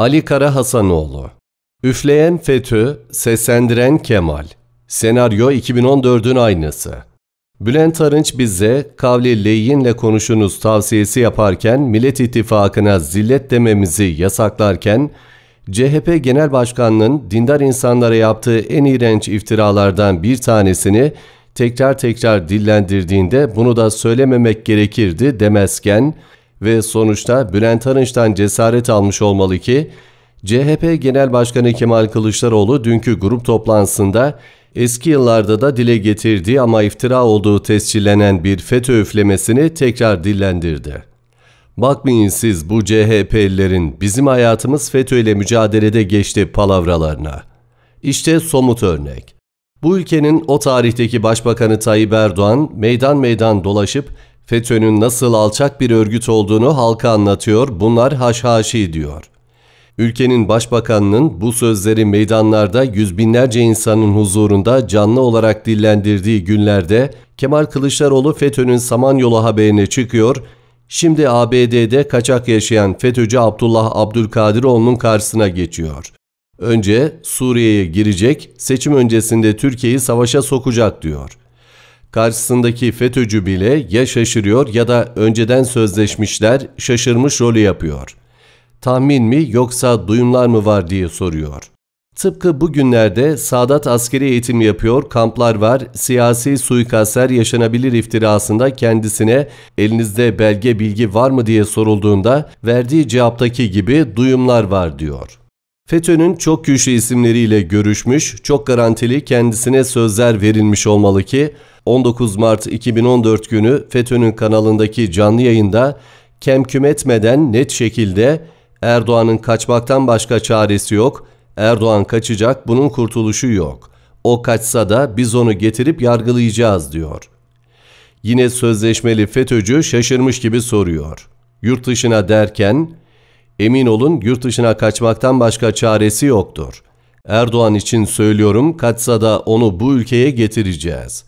Ali Kara Hasanoğlu Üfleyen FETÖ, seslendiren Kemal Senaryo 2014'ün aynısı Bülent Arınç bize kavli leyinle konuşunuz tavsiyesi yaparken Millet İttifakı'na zillet dememizi yasaklarken CHP Genel Başkanı'nın dindar insanlara yaptığı en iğrenç iftiralardan bir tanesini tekrar tekrar dillendirdiğinde bunu da söylememek gerekirdi demezken ve sonuçta Bülent Arınç'tan cesaret almış olmalı ki CHP Genel Başkanı Kemal Kılıçdaroğlu dünkü grup toplantısında eski yıllarda da dile getirdiği ama iftira olduğu tescillenen bir FETÖ üflemesini tekrar dillendirdi. Bakmayın siz bu CHP'lilerin bizim hayatımız FETÖ ile mücadelede geçti palavralarına. İşte somut örnek. Bu ülkenin o tarihteki Başbakanı Tayyip Erdoğan meydan meydan dolaşıp FETÖ'nün nasıl alçak bir örgüt olduğunu halka anlatıyor, bunlar haşhaşi diyor. Ülkenin başbakanının bu sözleri meydanlarda yüz binlerce insanın huzurunda canlı olarak dillendirdiği günlerde Kemal Kılıçdaroğlu FETÖ'nün Samanyolu haberine çıkıyor, şimdi ABD'de kaçak yaşayan FETÖ'cü Abdullah Abdülkadiroğlu'nun karşısına geçiyor. Önce Suriye'ye girecek, seçim öncesinde Türkiye'yi savaşa sokacak diyor.'' Karşısındaki FETÖ'cü bile ya şaşırıyor ya da önceden sözleşmişler şaşırmış rolü yapıyor. Tahmin mi yoksa duyumlar mı var diye soruyor. Tıpkı bugünlerde Sadat askeri eğitim yapıyor, kamplar var, siyasi suikastler yaşanabilir iftirasında kendisine elinizde belge bilgi var mı diye sorulduğunda verdiği cevaptaki gibi duyumlar var diyor. FETÖ'nün çok güçlü isimleriyle görüşmüş, çok garantili kendisine sözler verilmiş olmalı ki 19 Mart 2014 günü FETÖ'nün kanalındaki canlı yayında kemküm etmeden net şekilde Erdoğan'ın kaçmaktan başka çaresi yok, Erdoğan kaçacak bunun kurtuluşu yok. O kaçsa da biz onu getirip yargılayacağız diyor. Yine sözleşmeli FETÖ'cü şaşırmış gibi soruyor. Yurt dışına derken Emin olun yurt dışına kaçmaktan başka çaresi yoktur. Erdoğan için söylüyorum kaçsa da onu bu ülkeye getireceğiz.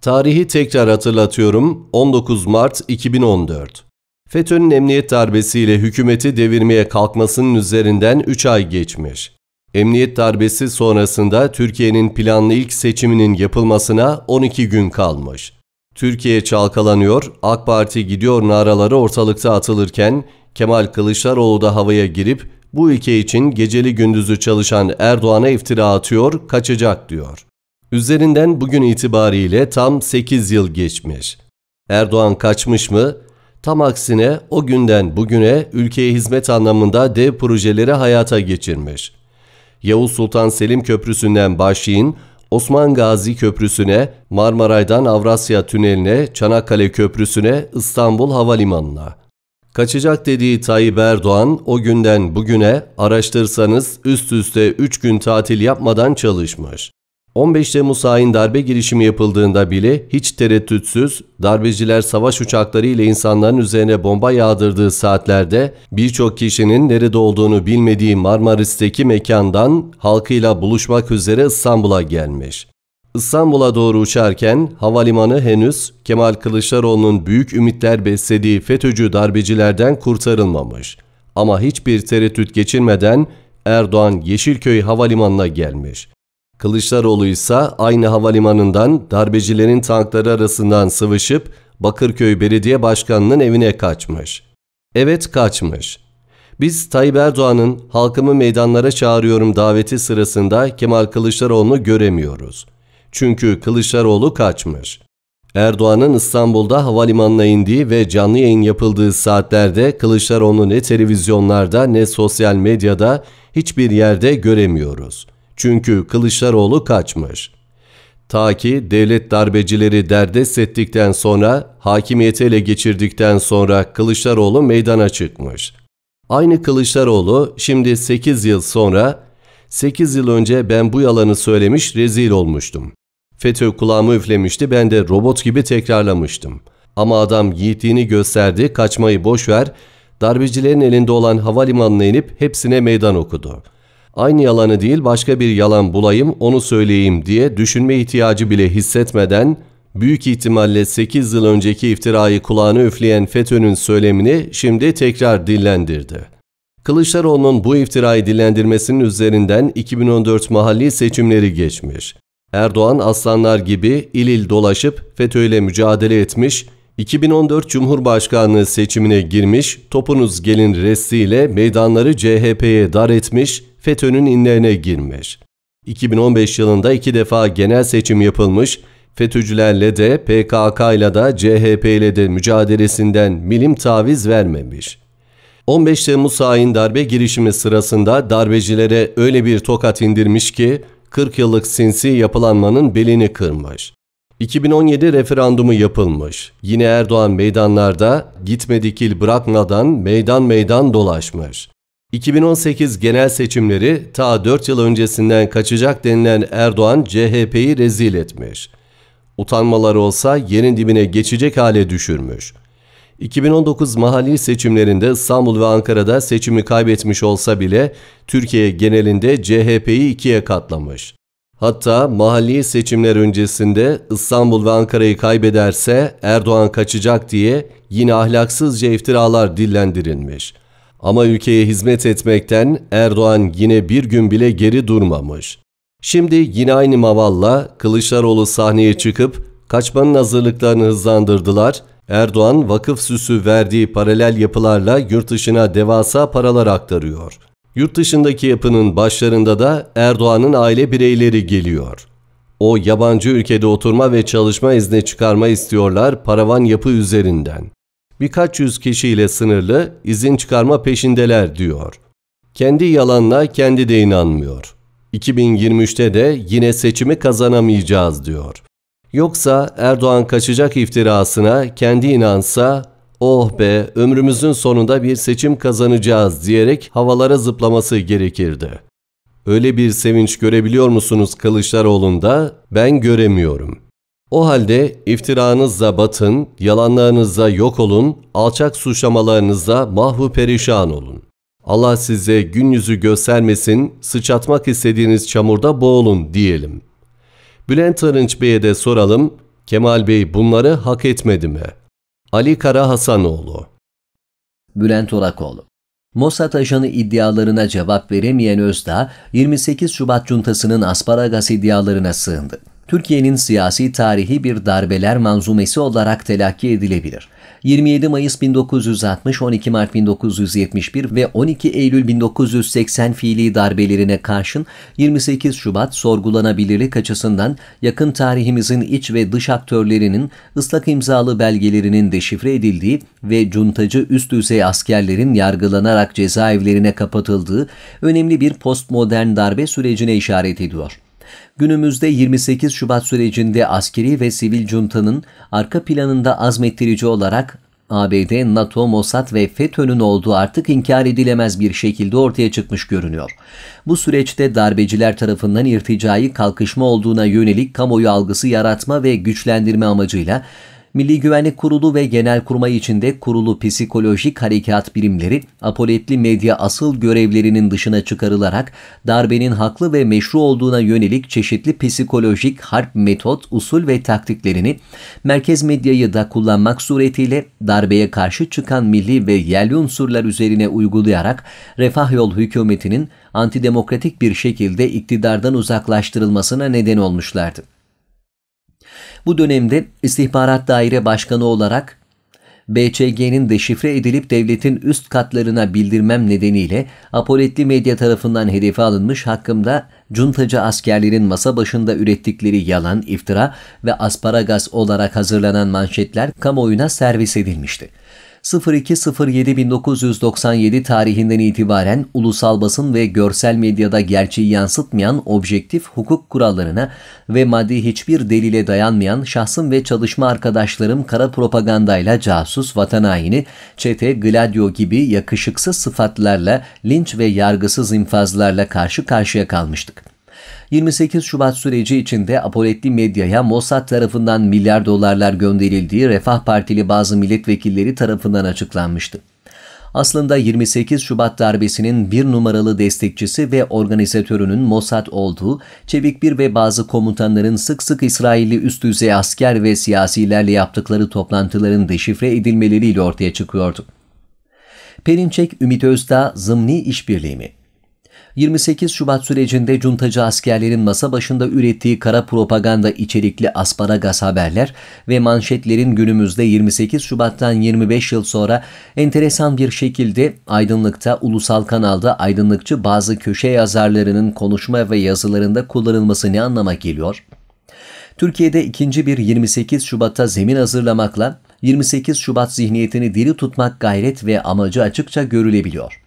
Tarihi tekrar hatırlatıyorum 19 Mart 2014. FETÖ'nün emniyet darbesiyle hükümeti devirmeye kalkmasının üzerinden 3 ay geçmiş. Emniyet darbesi sonrasında Türkiye'nin planlı ilk seçiminin yapılmasına 12 gün kalmış. Türkiye çalkalanıyor, AK Parti gidiyor naraları ortalıkta atılırken Kemal Kılıçdaroğlu da havaya girip bu ülke için geceli gündüzü çalışan Erdoğan'a iftira atıyor, kaçacak diyor. Üzerinden bugün itibariyle tam 8 yıl geçmiş. Erdoğan kaçmış mı? Tam aksine o günden bugüne ülkeye hizmet anlamında dev projeleri hayata geçirmiş. Yavuz Sultan Selim Köprüsü'nden başlayın, Osman Gazi Köprüsü'ne, Marmaray'dan Avrasya Tüneli'ne, Çanakkale Köprüsü'ne, İstanbul Havalimanı'na. Kaçacak dediği Tayyip Erdoğan o günden bugüne araştırsanız üst üste 3 gün tatil yapmadan çalışmış. 15 Temmuz hain darbe girişimi yapıldığında bile hiç tereddütsüz darbeciler savaş uçakları ile insanların üzerine bomba yağdırdığı saatlerde birçok kişinin nerede olduğunu bilmediği Marmaris'teki mekandan halkıyla buluşmak üzere İstanbul'a gelmiş. İstanbul'a doğru uçarken havalimanı henüz Kemal Kılıçdaroğlu'nun büyük ümitler beslediği FETÖ'cü darbecilerden kurtarılmamış. Ama hiçbir tereddüt geçirmeden Erdoğan Yeşilköy Havalimanı'na gelmiş. Kılıçdaroğlu ise aynı havalimanından darbecilerin tankları arasından sıvışıp Bakırköy Belediye Başkanı'nın evine kaçmış. Evet kaçmış. Biz Tayyip Erdoğan'ın halkımı meydanlara çağırıyorum daveti sırasında Kemal Kılıçdaroğlu'nu göremiyoruz.'' Çünkü Kılıçdaroğlu kaçmış. Erdoğan'ın İstanbul'da havalimanına indiği ve canlı yayın yapıldığı saatlerde Kılıçdaroğlu ne televizyonlarda ne sosyal medyada hiçbir yerde göremiyoruz. Çünkü Kılıçdaroğlu kaçmış. Ta ki devlet darbecileri derdest ettikten sonra, hakimiyeti ele geçirdikten sonra Kılıçdaroğlu meydana çıkmış. Aynı Kılıçdaroğlu şimdi 8 yıl sonra, 8 yıl önce ben bu yalanı söylemiş rezil olmuştum. FETÖ kulağımı üflemişti ben de robot gibi tekrarlamıştım. Ama adam yiğitliğini gösterdi kaçmayı boş ver. darbecilerin elinde olan havalimanına inip hepsine meydan okudu. Aynı yalanı değil başka bir yalan bulayım onu söyleyeyim diye düşünme ihtiyacı bile hissetmeden büyük ihtimalle 8 yıl önceki iftirayı kulağına üfleyen FETÖ'nün söylemini şimdi tekrar dillendirdi. Kılıçdaroğlu'nun bu iftirayı dillendirmesinin üzerinden 2014 mahalli seçimleri geçmiş. Erdoğan aslanlar gibi il il dolaşıp FETÖ'yle mücadele etmiş, 2014 Cumhurbaşkanlığı seçimine girmiş, topunuz gelin restiyle meydanları CHP'ye dar etmiş, FETÖ'nün inlerine girmiş. 2015 yılında iki defa genel seçim yapılmış, FETÖ'cülerle de PKK ile de CHP ile de mücadelesinden milim taviz vermemiş. 15 Temmuz hain darbe girişimi sırasında darbecilere öyle bir tokat indirmiş ki 40 yıllık sinsi yapılanmanın belini kırmış. 2017 referandumu yapılmış. Yine Erdoğan meydanlarda gitme dikil bırakmadan meydan meydan dolaşmış. 2018 genel seçimleri ta 4 yıl öncesinden kaçacak denilen Erdoğan CHP'yi rezil etmiş. Utanmaları olsa yerin dibine geçecek hale düşürmüş.'' 2019 mahalli seçimlerinde İstanbul ve Ankara'da seçimi kaybetmiş olsa bile Türkiye genelinde CHP'yi ikiye katlamış. Hatta mahalli seçimler öncesinde İstanbul ve Ankara'yı kaybederse Erdoğan kaçacak diye yine ahlaksızca iftiralar dillendirilmiş. Ama ülkeye hizmet etmekten Erdoğan yine bir gün bile geri durmamış. Şimdi yine aynı mavalla Kılıçdaroğlu sahneye çıkıp kaçmanın hazırlıklarını hızlandırdılar Erdoğan vakıf süsü verdiği paralel yapılarla yurt dışına devasa paralar aktarıyor. Yurt dışındaki yapının başlarında da Erdoğan'ın aile bireyleri geliyor. O yabancı ülkede oturma ve çalışma izni çıkarma istiyorlar paravan yapı üzerinden. Birkaç yüz kişiyle sınırlı izin çıkarma peşindeler diyor. Kendi yalanla kendi de inanmıyor. 2023'te de yine seçimi kazanamayacağız diyor. Yoksa Erdoğan kaçacak iftirasına kendi inansa oh be ömrümüzün sonunda bir seçim kazanacağız diyerek havalara zıplaması gerekirdi. Öyle bir sevinç görebiliyor musunuz Kılıçdaroğlu'nda? Ben göremiyorum. O halde iftiranızla batın, yalanlarınızla yok olun, alçak suçlamalarınızla mahvu perişan olun. Allah size gün yüzü göstermesin, sıçatmak istediğiniz çamurda boğulun diyelim.'' Bülent Arınç Bey'e de soralım, Kemal Bey bunları hak etmedi mi? Ali Kara Hasanoğlu Bülent Orakoğlu Mossad ajanı iddialarına cevap veremeyen Özdağ, 28 Şubat Cuntası'nın Asparagas iddialarına sığındı. Türkiye'nin siyasi tarihi bir darbeler manzumesi olarak telakki edilebilir. 27 Mayıs 1960, 12 Mart 1971 ve 12 Eylül 1980 fiili darbelerine karşın 28 Şubat sorgulanabilirlik açısından yakın tarihimizin iç ve dış aktörlerinin ıslak imzalı belgelerinin deşifre edildiği ve cuntacı üst düzey askerlerin yargılanarak cezaevlerine kapatıldığı önemli bir postmodern darbe sürecine işaret ediyor günümüzde 28 Şubat sürecinde askeri ve sivil cuntanın arka planında azmettirici olarak ABD, NATO, Mossad ve FETÖ'nün olduğu artık inkar edilemez bir şekilde ortaya çıkmış görünüyor. Bu süreçte darbeciler tarafından irtica'yı kalkışma olduğuna yönelik kamuoyu algısı yaratma ve güçlendirme amacıyla Milli Güvenlik Kurulu ve Genelkurmay içinde kurulu psikolojik harekat birimleri apoletli medya asıl görevlerinin dışına çıkarılarak darbenin haklı ve meşru olduğuna yönelik çeşitli psikolojik harp metot, usul ve taktiklerini merkez medyayı da kullanmak suretiyle darbeye karşı çıkan milli ve yerli unsurlar üzerine uygulayarak refah yol hükümetinin antidemokratik bir şekilde iktidardan uzaklaştırılmasına neden olmuşlardı. Bu dönemde istihbarat Daire Başkanı olarak BCG'nin deşifre edilip devletin üst katlarına bildirmem nedeniyle apoletli medya tarafından hedefe alınmış hakkımda cuntacı askerlerin masa başında ürettikleri yalan, iftira ve asparagas olarak hazırlanan manşetler kamuoyuna servis edilmişti. 02.07.1997 tarihinden itibaren ulusal basın ve görsel medyada gerçeği yansıtmayan objektif hukuk kurallarına ve maddi hiçbir delile dayanmayan şahsım ve çalışma arkadaşlarım kara propagandayla casus, vatan haini, çete, gladio gibi yakışıksız sıfatlarla linç ve yargısız infazlarla karşı karşıya kalmıştık. 28 Şubat süreci içinde apoletli medyaya Mossad tarafından milyar dolarlar gönderildiği Refah Partili bazı milletvekilleri tarafından açıklanmıştı. Aslında 28 Şubat darbesinin bir numaralı destekçisi ve organizatörünün Mossad olduğu, Çevik Bir ve bazı komutanların sık sık İsrailli üst düzey asker ve siyasilerle yaptıkları toplantıların deşifre edilmeleriyle ortaya çıkıyordu. Perinçek Ümit Özdağ zımni işbirliği mi? 28 Şubat sürecinde cuntacı askerlerin masa başında ürettiği kara propaganda içerikli asparagas haberler ve manşetlerin günümüzde 28 Şubat'tan 25 yıl sonra enteresan bir şekilde aydınlıkta, ulusal kanalda aydınlıkçı bazı köşe yazarlarının konuşma ve yazılarında kullanılması ne anlama geliyor? Türkiye'de ikinci bir 28 Şubat'a zemin hazırlamakla 28 Şubat zihniyetini diri tutmak gayret ve amacı açıkça görülebiliyor.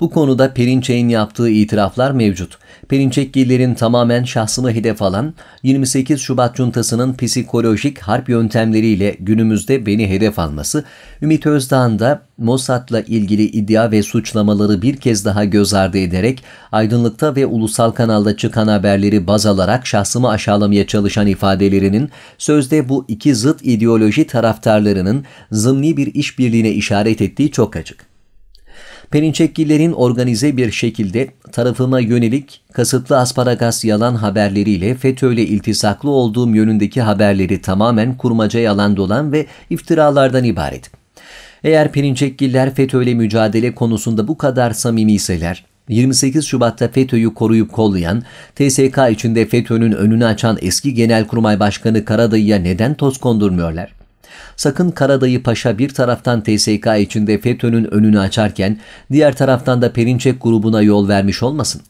Bu konuda Perinçek'in yaptığı itiraflar mevcut. Perinçekgillerin tamamen şahsını hedef alan 28 Şubat Cuntası'nın psikolojik harp yöntemleriyle günümüzde beni hedef alması, Ümit Özdağ'ın da Mossad'la ilgili iddia ve suçlamaları bir kez daha göz ardı ederek aydınlıkta ve ulusal kanalda çıkan haberleri baz alarak şahsımı aşağılamaya çalışan ifadelerinin sözde bu iki zıt ideoloji taraftarlarının zımni bir işbirliğine işaret ettiği çok açık. Perinçekgillerin organize bir şekilde tarafıma yönelik kasıtlı asparagas yalan haberleriyle FETÖ'yle iltisaklı olduğum yönündeki haberleri tamamen kurmaca yalan dolan ve iftiralardan ibaret. Eğer Perinçekgiller FETÖ'yle mücadele konusunda bu kadar samimi iseler, 28 Şubat'ta FETÖ'yü koruyup kollayan, TSK içinde FETÖ'nün önünü açan eski Genelkurmay Başkanı Karadayı'ya neden toz kondurmuyorlar? Sakın Karadayı Paşa bir taraftan TSK içinde FETÖ'nün önünü açarken diğer taraftan da Perinçek grubuna yol vermiş olmasın.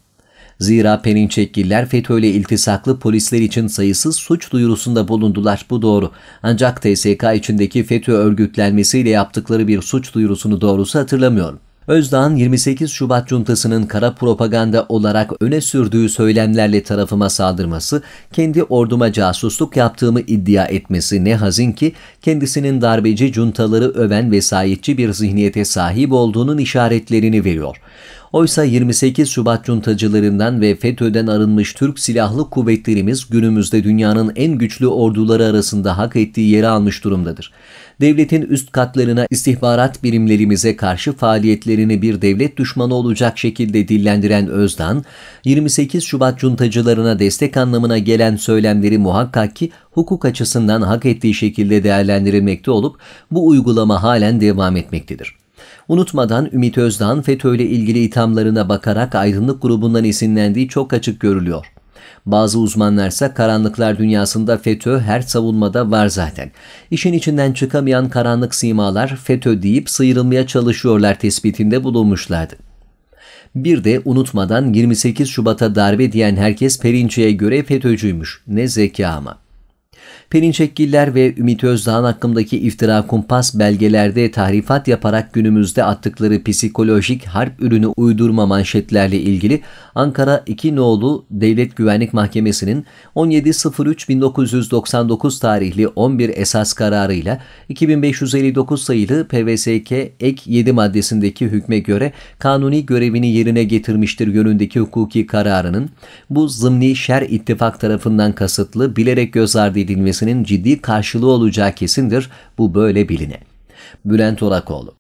Zira Perinçekgiller FETÖ ile iltisaklı polisler için sayısız suç duyurusunda bulundular bu doğru. Ancak TSK içindeki FETÖ örgütlenmesiyle yaptıkları bir suç duyurusunu doğrusu hatırlamıyorum. Özdağ'ın 28 Şubat Cuntası'nın kara propaganda olarak öne sürdüğü söylemlerle tarafıma saldırması, kendi orduma casusluk yaptığımı iddia etmesi ne hazin ki kendisinin darbeci cuntaları öven vesayetçi bir zihniyete sahip olduğunun işaretlerini veriyor. Oysa 28 Şubat cuntacılarından ve FETÖ'den arınmış Türk Silahlı Kuvvetlerimiz günümüzde dünyanın en güçlü orduları arasında hak ettiği yeri almış durumdadır. Devletin üst katlarına istihbarat birimlerimize karşı faaliyetlerini bir devlet düşmanı olacak şekilde dillendiren Özdan, 28 Şubat cuntacılarına destek anlamına gelen söylemleri muhakkak ki hukuk açısından hak ettiği şekilde değerlendirilmekte olup bu uygulama halen devam etmektedir. Unutmadan Ümit Özdağ'ın FETÖ ile ilgili ithamlarına bakarak aydınlık grubundan esinlendiği çok açık görülüyor. Bazı uzmanlarsa karanlıklar dünyasında FETÖ her savunmada var zaten. İşin içinden çıkamayan karanlık simalar FETÖ deyip sıyrılmaya çalışıyorlar tespitinde bulunmuşlardı. Bir de unutmadan 28 Şubat'a darbe diyen herkes Perinçe'ye göre FETÖ'cüymüş. Ne zeka ama. Perinçekgiller ve Ümit Özdağ'ın hakkımdaki iftira kumpas belgelerde tahrifat yaparak günümüzde attıkları psikolojik harp ürünü uydurma manşetlerle ilgili Ankara 2 Noğlu Devlet Güvenlik Mahkemesi'nin 17.03.1999 tarihli 11 esas kararıyla 2559 sayılı PVSK ek 7 maddesindeki hükme göre kanuni görevini yerine getirmiştir yönündeki hukuki kararının bu zımni şer ittifak tarafından kasıtlı bilerek göz ardı edilmesinin ciddi karşılığı olacağı kesindir. Bu böyle biline. Bülent Orakoğlu